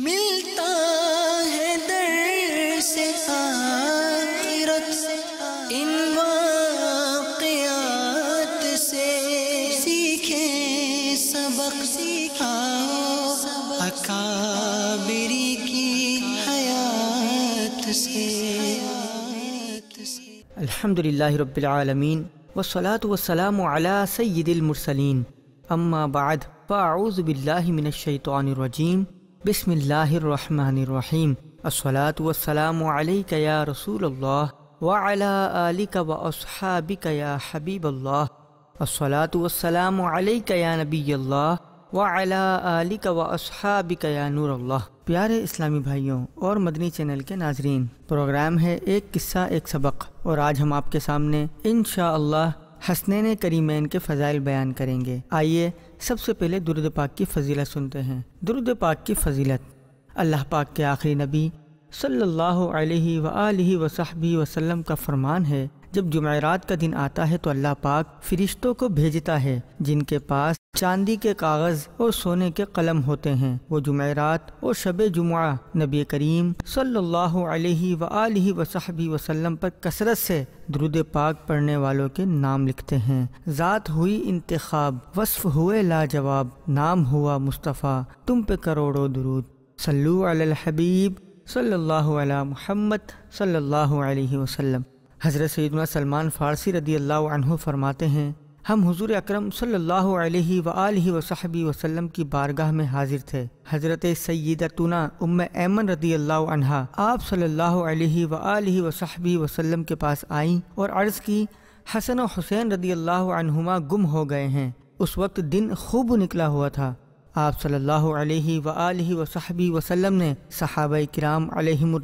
मिलता है दर से आखिरत इन वाकयात से सीखे सबक सीखाओ अकाबिरी की हयात से अल्हम्दुलिल्लाह रब्बिल आलमीन वस्सलातु वस्सलामु अला सय्यिदिल मुरसलीन अम्मा बाद फ़ाऊज़ु बिल्लाहि मिनश शैतानिर रजीम बिसमीम असलात वसलाम या रसूल अल्लाह वाला आलिका व असहाबिका या हबीब अल्लाह असलात वसलाम या नबी अल्लाह वाला आलिका व असहाबिका या नूर अल्लाह प्यारे इस्लामी भाइयों और मदनी चैनल के नाजरीन प्रोग्राम है एक किस्सा एक सबक और आज हम आपके सामने इन हसनैन करीमैन के फ़जाइल बयान करेंगे आइए सबसे पहले दुरुद पाक की फजीलत सुनते हैं दुरुद पाक की फजीलत अल्लाह पाक के आखिरी नबी सल्लल्लाहु अलैहि व आलिहि वसहबी वसल्लम का फरमान है जब जुमेरात का दिन आता है तो अल्लाह पाक फरिश्तों को भेजता है जिनके पास चांदी के कागज़ और सोने के कलम होते हैं वो जुमेरात और शब जुमा नबी करीम सल्लल्लाहु अलैहि व आलिहि वसहबी वसल्लम पर कसरत से द्रुद पाक पढ़ने वालों के नाम लिखते हैं ज़ात हुई इंतखाब वस्फ हुए लाजवाब नाम हुआ मुस्तफ़ा तुम पे करोड़ों दरूद सल्लू अल हबीब सल्लल्लाहु अला मोहम्मद सल्लल्लाहु अलैहि वसल्लम हज़रत सैदना सलमान फ़ारसी रदी अल्लाह फरमाते हैं हम हुजूर अकरम सल्लल्लाहु अलैहि सल्ला वसहबी वसल्लम की बारगाह में हाजिर थे हज़रत सैदतुना उम ऐमन रदी अल्लाह आप सल्लल्लाहु अलैहि वसहबी वसल्लम के पास आईं और अर्ज़ की हसन और हुसैन रदी अल्लाह गुम हो गए हैं उस वक्त दिन खूब निकला हुआ था आप सल्लल्लाहु अलैहि सल्ला वसहबी वसल्लम ने सहाब कराम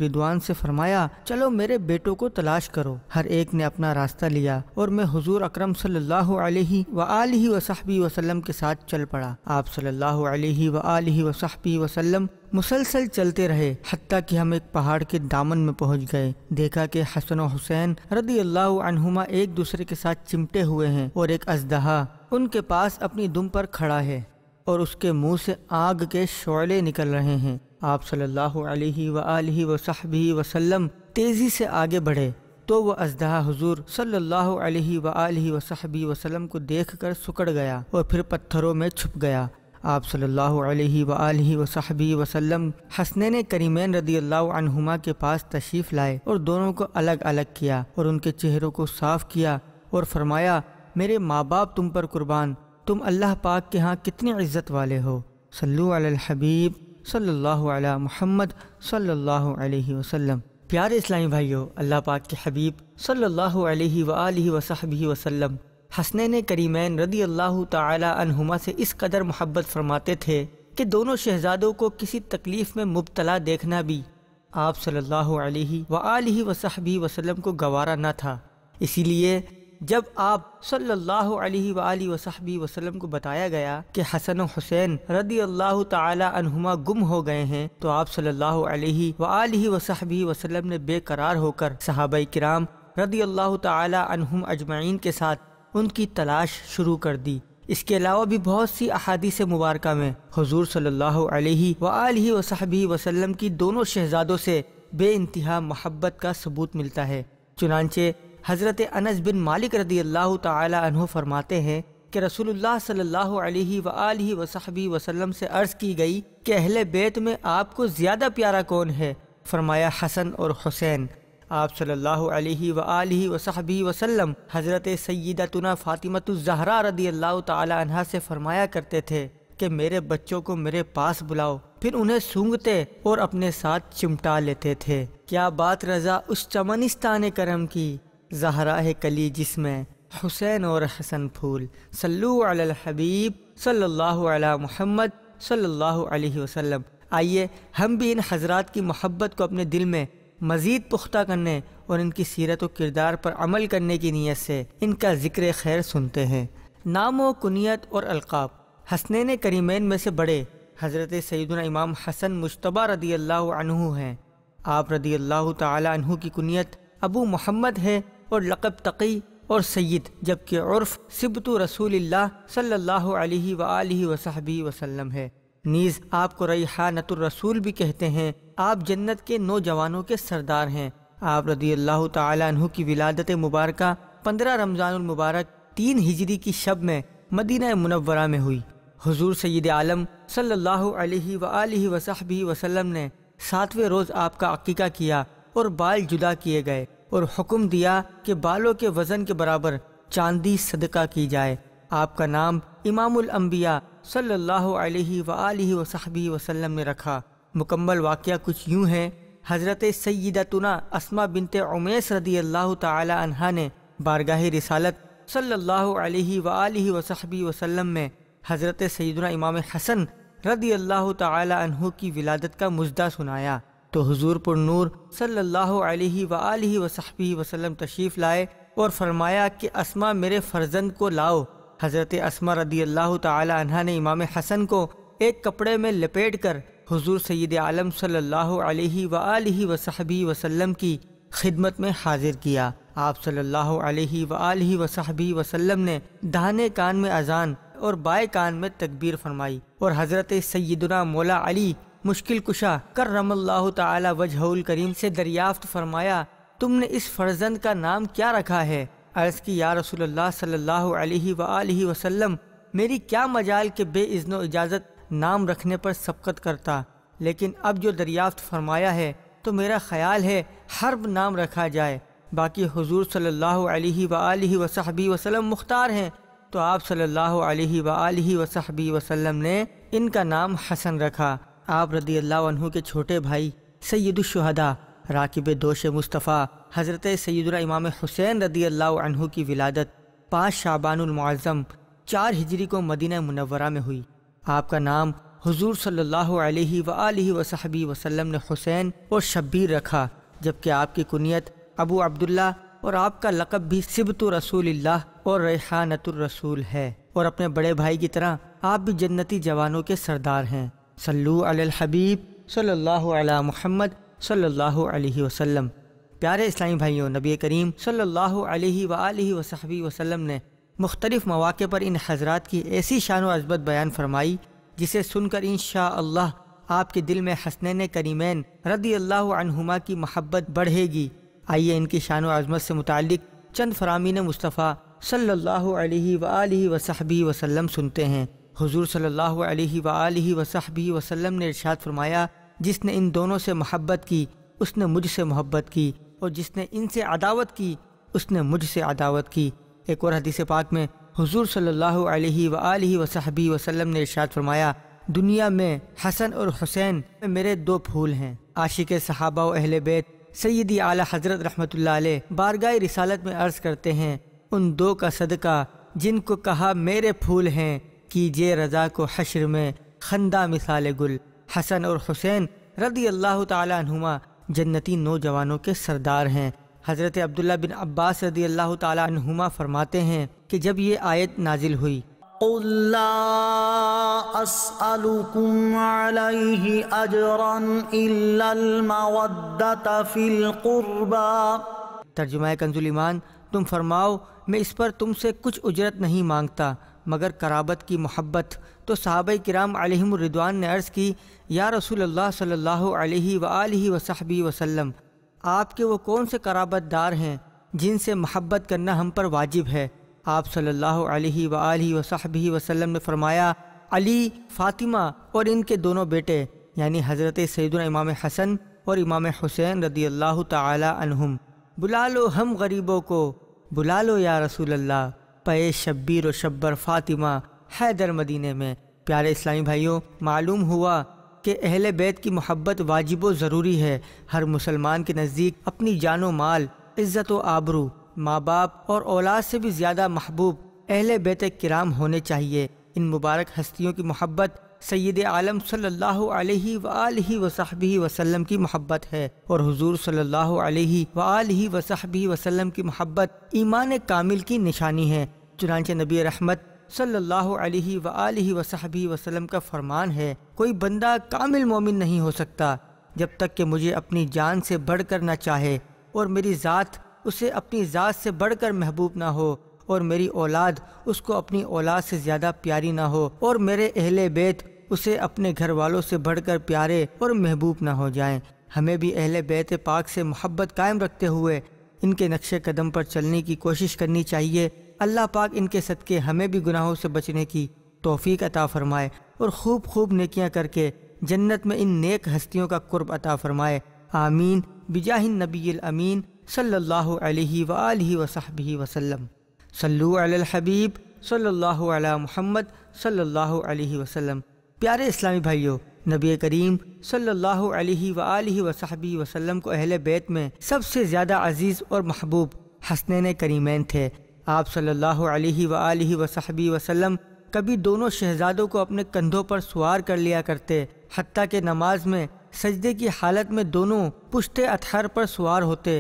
रिदवान से फरमाया चलो मेरे बेटों को तलाश करो हर एक ने अपना रास्ता लिया और मैं हुजूर अकरम सल्लल्लाहु अलैहि वसहबी वसल्लम के साथ चल पड़ा आप सल्लल्लाहु अलैहि वसहबी वसल्लम मुसलसल चलते रहे हती कि हम एक पहाड़ के दामन में पहुंच गए देखा कि हसन हुसैन रदी अल्लाहुमा एक दूसरे के साथ चिमटे हुए हैं और एक अजदहा उनके पास अपनी दुम पर खड़ा है और उसके मुंह से आग के शोले निकल रहे हैं आप सल्लल्लाहु अलैहि सल्ला वसाहबी वसल्लम तेज़ी से आगे बढ़े तो वह अजदहा हजूर सल्लल्लाहु अलैहि वसाहबी वसल्लम को देखकर सुकड़ गया और फिर पत्थरों में छुप गया आप सल्लल्लाहु अलैहि वसाहबी वसल्लम हसनैन करीमैन रदी अल्लाहुमा के पास तशरीफ़ लाए और दोनों को अलग अलग किया और उनके चेहरों को साफ़ किया और फरमाया मेरे माँ बाप तुम पर कुर्बान तुम अल्लाह पाक के यहाँ कितने इज़्ज़त वाले हो सल्लु अल हबीब सल्लल्लाहु अला मोहम्मद सल्लल्लाहु अलैहि वसल्लम प्यारे इस्लामी भाइयों अल्लाह पाक के हबीब सल्लल्लाहु अलैहि व आलिहि व सहबिहि वसल्लम हसनैन करीमैन रदी अल्लाह तहुमा से इस कदर मोहब्बत फरमाते थे कि दोनों शहजादों को किसी तकलीफ़ में मुबतला देखना भी आप सल्लल्लाहु अलैहि व आलिहि व सहबिहि वसल्लम को गवारा न था इसीलिए जब आप सल्लल्लाहु अलैहि वसहबी वसल्लम को बताया गया कि हसन और हुसैन रदी अल्लाह ताला अनहुमा गुम हो गए हैं तो आप सल्लल्लाहु अलैहि वसहबी वसल्लम ने बेकरार होकर सहाबाई किराम रदी अल्लाह तहुम अजमाइन के साथ उनकी तलाश शुरू कर दी इसके अलावा भी बहुत सी अहादीस मुबारक में हजूर सल्लल्लाहु अलैहि वसहबी वसल्लम की दोनों शहजादों से बे इंतहा मोहब्बत का सबूत मिलता है चुनानचे हज़रत अनस बिन मालिक रदी अल्लाह तहु फरमाते हैं कि रसूलुल्लाह सल्लल्लाहु अलैहि वसल्लम वसहबी वसल्लम से अर्ज़ की गई कि अहले बैत में आपको ज़्यादा प्यारा कौन है फरमाया हसन और हुसैन आप सल्लल्लाहु अलैहि वसल्लम वसहबी वसल्लम हज़रत सैदा ज़हरा रदी अल्लाह तह से फ़रमाया करते थे कि मेरे बच्चों को मेरे पास बुलाओ फिर उन्हें सूंघते और अपने साथ चिमटा लेते थे क्या बात रजा उस चमनिस्तान करम की जहरा कली जिसमें हुसैन और हसन फूल सल्लू अल हबीब सल्लल्लाहु अला मोहम्मद सल्लल्लाहु अलैहि वसल्लम आइए हम भी इन हजरात की मोहब्बत को अपने दिल में मज़ीद पुख्ता करने और इनकी सीरत व किरदार पर अमल करने की नीयत से इनका ज़िक्र खैर सुनते हैं नाम व कुनीत और अलकाब हसनैन करीमैन में से बड़े हज़रत सैदना इमाम हसन मुशतबा रदी अल्लाह हैं आप रदी अल्लाह तहु की कुनीत अबू मोहम्मद है और लक़ब तकी और सैद जबकि उर्फ़ सिबत रसूल सल्ला वसहबी वसलम है नीज़ आपको रसूल भी कहते हैं आप जन्नत के नौजवानों के सरदार हैं आप रदी अल्लाह तु की विलादत मुबारक पंद्रह रमज़ानमबारक तीन हिजरी की शब में मदीना मुनवरा में हुई हजूर सैद आलम सल्ला वसहबी वसलम ने सातवें रोज़ आपका अकीका किया और बाल जुदा किए गए और हुक्म दिया कि बालों के वज़न के बराबर चांदी सदका की जाए आपका नाम इमामुल अम्बिया सल्लल्लाहु अलैहि सल्ला वसाबी वसल्लम ने रखा मुकम्मल वाकया कुछ यूं है हज़रत सैदतुना असमा बिनते उमेस रदी अल्लाह तहा ने बारगाह रिसालत सल्लल्लाहु अलैहि वसाबी वसल्लम में हज़रत सैदना इमाम हसन रदी अल्लाह तहु की विलादत का मुजदा सुनाया तो हजूर पर नूर सल्लल्लाहु अलैहि सल्ला वसहबी वसल्लम तशरीफ़ लाए और फरमाया कि असमा मेरे फर्जंद को लाओ हज़रत असमा रदी अल्लाह तहा ने इमाम हसन को एक कपड़े में लपेट कर हजूर सैद आलम सल्लल्लाहु अलैहि वसहबी वसल्लम की खिदमत में हाजिर किया आप सल्लल्लाहु अलैहि वसहबी वसल्लम ने दाहने कान में अजान और बाएं कान में तकबीर फरमाई और हज़रत सैदना मौला अली मुश्किल कुशा कर रमल्ला तजहल करीम से दरियाफ्त फरमाया तुमने इस फर्जंद का नाम क्या रखा है अर्ज़ की या रसोल्ला सल्ला मेरी क्या मजाल के बेइज़नो इजाज़त नाम रखने पर सबकत करता लेकिन अब जो दरियाफ्त फरमाया है तो मेरा ख्याल है हर्ब नाम रखा जाए बाकी हुजूर सल्लल्लाहु अलैहि सल्ला वसहबी वसल्लम मुख्तार हैं तो आप सल्लल्लाहु अलैहि सल्ला वसहबी वसल्लम ने इनका नाम हसन रखा आप रदी अल्लाह के छोटे भाई सैदुलशहदा राकिब दोष मुस्तफ़ा हज़रत सैदुरा इमाम हुसैन रदी अल्लाह की विलादत पाँच शाबानमज़म चार हिजरी को मदीना मुनवरा में हुई आपका नाम हजूर सल्ला अलैहि वसलम वसहबी ने हुसैन और शब्बीर रखा जबकि आपकी कुनीत अबू अब्दुल्ला और आपका लकब भी सिबत रसूल और रेहानतुर है और अपने बड़े भाई की तरह आप भी जन्नती जवानों के सरदार हैं सल्लू अल हबीब सल्लल्लाहु अला मुहम्मद सल्लल्लाहु अलैहि वसल्लम प्यारे इस्लामी भाइयों नबी करीम सल्लल्लाहु अलैहि सल्ला वसहबी वसल्लम ने मुख्तलिफ़ मौाक़े पर इन हजरात की ऐसी शान अजबत बयान फरमाई जिसे सुनकर इन अल्लाह आपके दिल में हसनैन करीमैन रदी अल्लाहुमा की महब्बत बढ़ेगी आइए इनकी शान अजमत से मुतल चंद फरामीन मुस्तफ़ा सल्लल्लाहु अलैहि वसहबी वसल्लम सुनते हैं हुजूर सल्लल्लाहु अलैहि वसल्लम वसहबी वसल्लम ने इरशाद फरमाया जिसने इन दोनों से मोहब्बत की उसने मुझसे मोहब्बत की और जिसने इनसे अदावत की उसने मुझसे अदावत की एक और हदीस पाक में हुजूर सल्लल्लाहु अलैहि वसल्लम वसहबी वसल्लम ने इरशाद फरमाया दुनिया में हसन और हुसैन में मेरे दो फूल हैं आशिक सहाबा अहल बैत सैदी आला हजरत रहमत बारगाह रिसालत में अर्ज़ करते हैं उन दो का सदका जिनको कहा मेरे फूल हैं कीजिए रज़ा को हशर में खंदा मिसाल गुल हसन और हुसैन रदी अल्लाह तुमा जन्नती नौजवानों के सरदार हैं हज़रत अब्दुल्ला बिन अब्बास रदी अल्लाह तुमा फरमाते हैं कि जब ये आयत नाजिल हुई तर्जुमा कंजुल ईमान तुम फरमाओ मैं इस पर तुमसे कुछ उजरत नहीं मांगता मगर कराबत की मोहब्बत तो साहब कराम रिदवान ने अर्ज़ की या रसूल अल्लाह सल्ला वसहबी वसलम आपके वो कौन से कराबतदार हैं जिनसे मोहब्बत करना हम पर वाजिब है आप सल्ला वसहबी वसल्लम ने फरमाया अली फ़ातिमा और इनके दोनों बेटे यानी हज़रत सैदुल इमाम हसन और इमाम हुसैन रदी अल्लाह तुम बुला लो हम गरीबों को बुला लो या रसूल अल्लाह पे शब्बीर शब्बर फ़ातिमा हैदर मदीने में प्यारे इस्लामी भाइयों मालूम हुआ कि अहल बैत की मोहब्बत वाजिब ज़रूरी है हर मुसलमान के नज़दीक अपनी जान व माल इज़्ज़त व आबरू माँ बाप और औलाद से भी ज़्यादा महबूब अहल बैत कराम होने चाहिए इन मुबारक हस्तियों की मोहब्बत सैद आलम सल्ला वसाहबी वसलम की मोहब्बत है और हजूर सल्ला वसाहबी वसलम की मोहब्बत ईमान कामिल की निशानी है चुनाच नबी रहमत सल्ला वसाहबी वसलम का फरमान है कोई बंदा कामिल मोमिन नहीं हो सकता जब तक कि मुझे अपनी जान से बढ़ कर ना चाहे और मेरी ज़ात उसे अपनी ज़ात से बढ़ कर महबूब ना हो और मेरी औलाद उसको अपनी औलाद से ज़्यादा प्यारी ना हो और मेरे अहल बेत उसे अपने घर वालों से बढ़कर प्यारे और महबूब ना हो जाएं हमें भी अहल बैत पाक से मोहब्बत कायम रखते हुए इनके नक्शे कदम पर चलने की कोशिश करनी चाहिए अल्लाह पाक इनके सदक़े हमें भी गुनाहों से बचने की तोफ़ी अता फ़रमाए और खूब खूब नकियाँ करके जन्नत में इन नेक हस्तियों का कुर्ब अता फ़रमाए आमीन बिजाहिन नबील अमीन सल्ला वसाहबी वसलम सल्लू हबीब सल्ला सल्लल्लाहु अलैहि वसल्लम प्यारे इस्लामी भाइयों नबी करीम सल्लल्लाहु अलैहि सल्ला वसहबी वसल्लम को अहल बैत में सबसे ज़्यादा अजीज़ और महबूब हसनैन करीमैन थे आप सल्लल्लाहु अलैहि सल्ला वसहबी वसल्लम कभी दोनों शहजादों को अपने कंधों पर सवार कर लिया करते हती के नमाज में सजदे की हालत में दोनों पुश्ते अतहर पर सवार होते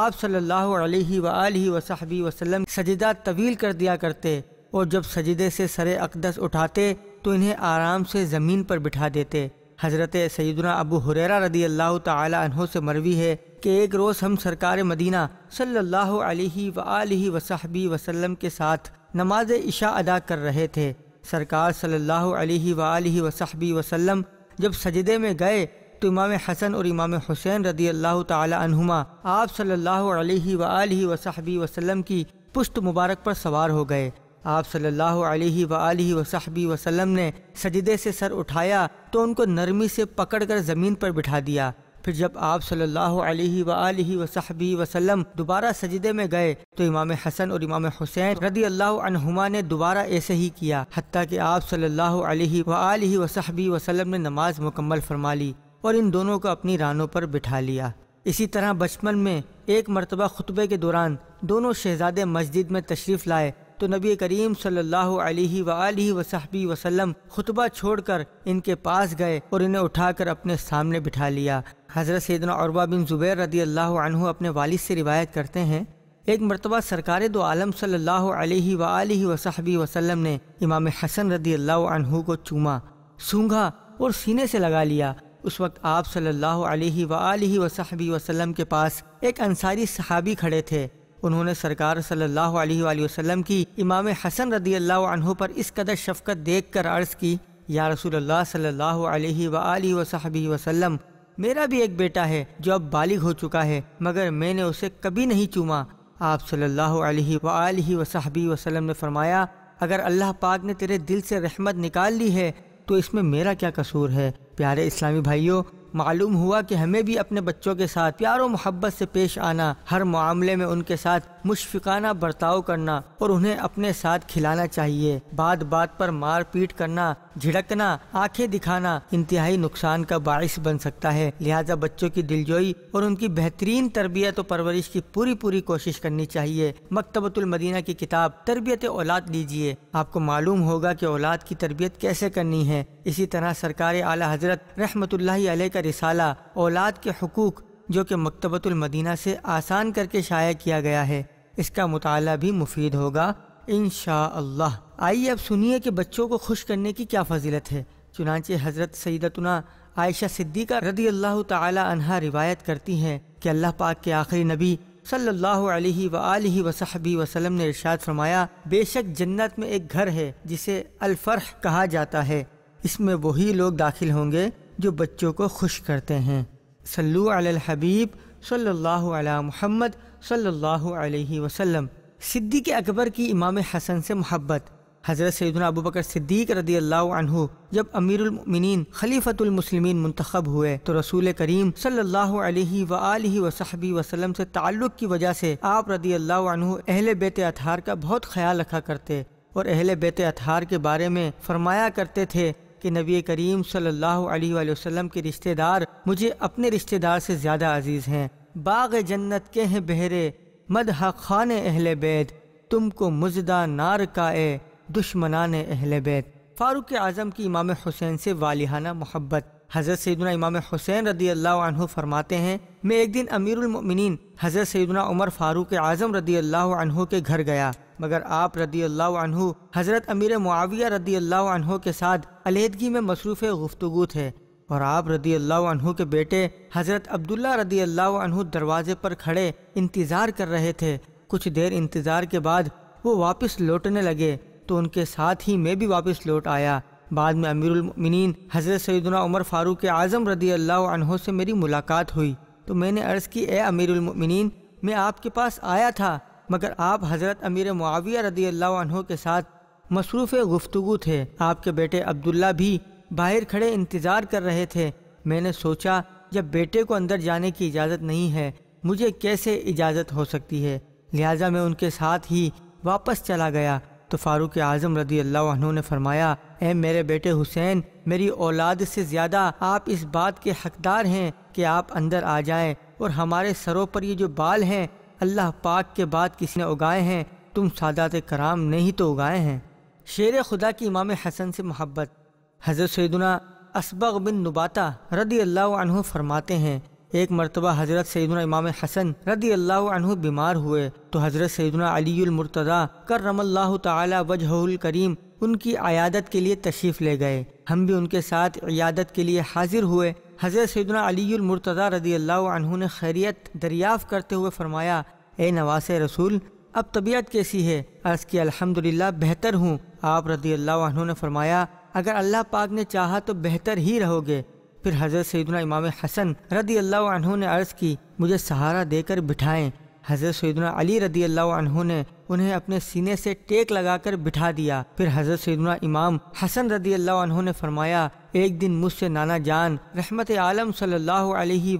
आप सल्लल्लाहु अलैहि सल्ला वसहबी वसल्लम सजदा तवील कर दिया करते और जब सजदे से सरे अकदस उठाते तो इन्हें आराम से ज़मीन पर बिठा देते हज़रत सैदना अबू हुररा रदी अल्लाह तहों से मरवी है कि एक रोज़ हम सरकार मदीना सल्लल्लाहु अलैहि सल्ला वसल्लम के साथ नमाज इशा अदा कर रहे थे सरकार सल्लल्लाहु अलैहि वसहबी वसल्लम जब सजदे में गए तो इमाम हसन और इमाम हुसैन रदी अल्लाह तहुम आप सल्लल्लाहु अलैहि वसलम वसल्लम की पुष्ट मुबारक पर सवार हो गए आप सल्लल्लाहु अलैहि सल्ला वसहबी वसल्लम ने सजदे से सर उठाया तो उनको नरमी से पकड़कर ज़मीन पर बिठा दिया फिर जब आप सल्लल्लाहु अलैहि सल्ला वसहबी वसल्लम दोबारा सजदे में गए तो इमाम हसन और इमाम हुसैन रदी अल्लाहुमा ने दोबारा ऐसे ही किया हती कि आप सल्लल्लाहु अलैहि सल्ला वसहबी वसल्लम ने नमाज मुकम्मल फरमा ली और इन दोनों को अपनी रानों पर बिठा लिया इसी तरह बचपन में एक मरतबा खुतबे के दौरान दोनों शहजादे मस्जिद में तशरीफ़ लाए तो नबी करीम सल्लल्लाहु अलैहि सल्ला वसहबी वसल्लम खुतबा छोड़कर इनके पास गए और इन्हें उठाकर अपने सामने बिठा लिया हज़रत सैदना औरबा बिन ज़ुबैर रदी अल्लाह अपने वालिद से रिवायत करते हैं एक मरतबा सरकार दो आलम सल्ला वसहबी वसल्लम ने इमाम हसन रदी अल्लाह को चूमा सूंघा और सीने से लगा लिया उस वक्त आप सल्लल्लाहु अलैहि सल्ला वसहबी वसल्लम के पास एक अंसारी सहाबी खड़े थे उन्होंने सरकार सल्लल्लाहु अलैहि वसल्लम की इमाम हसन रदी अल्लाह पर इस कदर शफकत देख कर अर्ज़ की या रसूल सल्ला वसलम मेरा भी एक बेटा है जो अब बालिग हो चुका है मगर मैंने उसे कभी नहीं चूमा आप सल्ला वसलम वसहबी ने फरमाया अगर अल्लाह पाक ने तेरे दिल से रहमत निकाल ली है तो इसमें मेरा क्या कसूर है प्यारे इस्लामी भाइयों मालूम हुआ कि हमें भी अपने बच्चों के साथ प्यार और मोहब्बत से पेश आना हर मामले में उनके साथ मुशफिकाना बर्ताव करना और उन्हें अपने साथ खिलाना चाहिए बात बात पर मार पीट करना झिड़कना आंखें दिखाना इंतहाई नुकसान का बायस बन सकता है लिहाजा बच्चों की दिलजोई और उनकी बेहतरीन तरबियत और परवरिश की पूरी पूरी कोशिश करनी चाहिए मकतबतुल मदीना की किताब तरबियत औलाद लीजिए आपको मालूम होगा की औलाद की तरबियत कैसे करनी है इसी तरह सरकार आला हजरत रहमत अलैह का रिसाला औलाद के हकूक़ जो कि मकतबतुल मदीना से आसान करके शाया किया गया है इसका मुताल भी मुफीद होगा इन शह आइए अब सुनिए कि बच्चों को खुश करने की क्या फजीलत है चुनाचे हज़रत सईदतुना आयशा सिद्दीका रदी अल्लाह तहा रिवायत करती हैं कि अल्लाह पाक के आखिरी नबी सल्लल्लाहु अलैहि सल्ला वसहबी वसलम ने इर्शाद फरमाया बेशक जन्नत में एक घर है जिसे अलफरह कहा जाता है इसमें वही लोग दाखिल होंगे जो बच्चों को खुश करते हैं सल्लु अल हबीब सल्लल्लाहु अला मोहम्मद सल्लल्लाहु अलैहि वसल्लम सिद्दीक अकबर की इमाम हसन से मोहब्बत हज़रत सैदना अबू बकर सिद्दीक रदी अल्लाह जब अमीरमिन खलीफतमसलमिन मंतखब हुए तो रसूल करीम सल्लल्लाहु अलैहि से ताल्लुक़ की वजह से आप रदी अल्लाह अहल बेत अतार का बहुत ख्याल रखा करते और अहल बेत अतार के बारे में फरमाया करते थे कि नबी करीम सल्लल्लाहु अलैहि वसल्लम के रिश्तेदार मुझे अपने रिश्तेदार से ज़्यादा अजीज़ हैं बाग जन्नत के हैं बहरे मदह खान अहल बैत तुमको मुजदा नार का ए दुश्मनान अहल बैत फ़ारूक आज़म की इमाम हुसैन से वालिहाना मोहब्बत हज़रत सैदना इमाम हुसैन रदी अल्लाह फरमाते हैं मैं एक दिन अमीरमिन हज़रत सैदना उमर फ़ारूक आज़म रदी अल्लाह के घर गया मगर आप रदी अल्लाह हज़रत अमीर मुआविया रदी अल्लाह के साथ अलीहदगी में मसरूफ़ गुफ्तु थे और आप रदी अल्लाह के बेटे हज़रत अब्दुल्ला रदी अल्लाह दरवाजे पर खड़े इंतज़ार कर रहे थे कुछ देर इंतज़ार के बाद वो वापस लौटने लगे तो उनके साथ ही मैं भी वापस लौट आया बाद में अमीरमिन हज़रत सैदना उमर फ़ारूक आज़म रदी अल्लाह से मेरी मुलाकात हुई तो मैंने अर्ज़ की ए अमीरमिन मैं आपके पास आया था मगर आप हज़रत अमीर मुआविया रदी अल्लाह के साथ मसरूफ़ गुफ्तु थे आपके बेटे अब्दुल्ला भी बाहर खड़े इंतज़ार कर रहे थे मैंने सोचा जब बेटे को अंदर जाने की इजाज़त नहीं है मुझे कैसे इजाज़त हो सकती है लिहाजा मैं उनके साथ ही वापस चला गया तो फ़ारूक आज़म रदी अल्लाह ने फरमाया ए मेरे बेटे हुसैन मेरी औलाद से ज़्यादा आप इस बात के हकदार हैं कि आप अंदर आ जाएं और हमारे सरों पर ये जो बाल हैं अल्लाह पाक के बाद किसी ने उगाए हैं तुम सादात कराम नहीं तो उगाए हैं शेर खुदा की इमाम हसन से मोहब्बत हज़रत सैदना असबग बिन नुबाता रदी अल्लाह फरमाते हैं एक मरतबा हज़रत सैदना इमाम हसन रदी अल्लाह बीमार हुए तो हज़रत सैदना अलीमरतदा कर करमल्ला तजहुल करीम उनकी आयादत के लिए तशरीफ़ ले गए हम भी उनके साथ अयादत के लिए हाजिर हुए हज़रत सैदना अलीमरतदा रदी अल्लाह ने खैरियत दरियाफ़ करते हुए फरमाया ए नवास रसूल अब तबीयत कैसी है अर्ज़ की अलहमदिल्ला बेहतर हूँ आप रदी अल्लाह ने फरमाया अगर अल्लाह पाक ने चाहा तो बेहतर ही रहोगे फिर हज़रत सैदना इमाम हसन रदी अल्लाह ने अर्ज़ की मुझे सहारा देकर बिठाएं हज़रत सैदना अली रदी अल्लाह ने उन्हें अपने सीने से टेक लगाकर बिठा दिया फिर हज़रत सैदना इमाम हसन रदी अल्लाह ने फरमाया एक दिन मुझसे नाना जान रहमत आलम सल्लल्लाहु अलैहि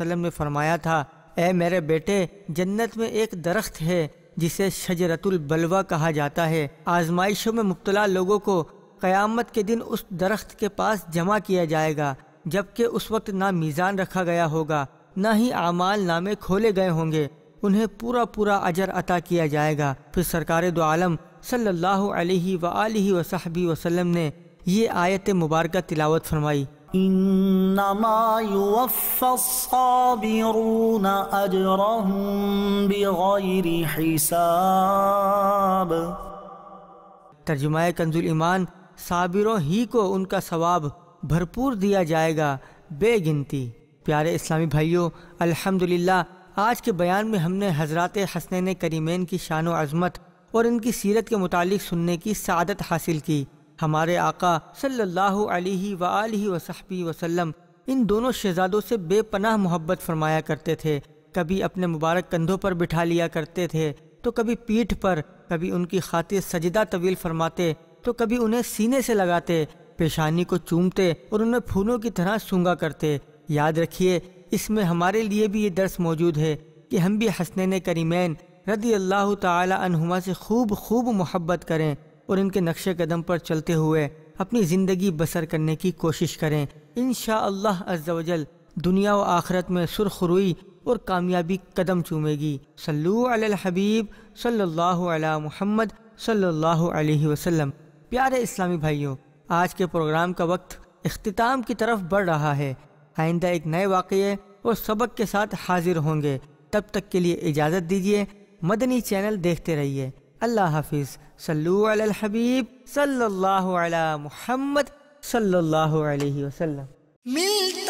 सल्ला ने फरमाया था ए मेरे बेटे जन्नत में एक दरख्त है जिसे शजरतुल बलवा कहा जाता है आजमाइशों में मुबतला लोगों को क़यामत के दिन उस दरख्त के पास जमा किया जाएगा जबकि उस वक्त ना मीज़ान रखा गया होगा ना ही आमाल नामे खोले गए होंगे उन्हें पूरा पूरा अजर अता किया जाएगा फिर सरकार दो आलम सल्लल्लाहु अलैहि व आलिहि वसहबी वसल्लम ने ये आयत मुबारक तिलावत फरमाई तर्जुमा तर्जुमाए कंजुल ईमान साबिरों ही को उनका सवाब भरपूर दिया जाएगा बेगिनती प्यारे इस्लामी भाइयों अल्हम्दुलिल्लाह आज के बयान में हमने हजरत हसनैन करीमेन की शान अजमत और इनकी सीरत के मुतालिक सुनने की सदत हासिल की हमारे आका सल्लल्लाहु अलैहि सल्ला वसहबी वसल्लम इन दोनों शहजादों से बेपनाह मोहब्बत फरमाया करते थे कभी अपने मुबारक कंधों पर बिठा लिया करते थे तो कभी पीठ पर कभी उनकी खातिर सजदा तवील फरमाते तो कभी उन्हें सीने से लगाते पेशानी को चूमते और उन्हें फूलों की तरह सूंगा करते याद रखिए इसमें हमारे लिए भी ये दर्स मौजूद है कि हम भी हसनैन करीमैन रदी अल्लाह तुमा से खूब खूब मोहब्बत करें और इनके नक्श कदम पर चलते हुए अपनी ज़िंदगी बसर करने की कोशिश करें इन शाह अज्जल दुनिया व आखरत में सुरख रुई और कामयाबी कदम चूमेगी सलू अल हबीब सल्लल्लाहु अलैहि मोहम्मद सल्लल्लाहु अलैहि वसल्लम प्यारे इस्लामी भाइयों आज के प्रोग्राम का वक्त अख्ताम की तरफ बढ़ रहा है आइंदा एक नए वाक़े और सबक के साथ हाजिर होंगे तब तक के लिए इजाज़त दीजिए मदनी चैनल देखते रहिए अल्लाह हाफिज़ सल्लू सल्ला मोहम्मद सल्ला वसल्लम मिलते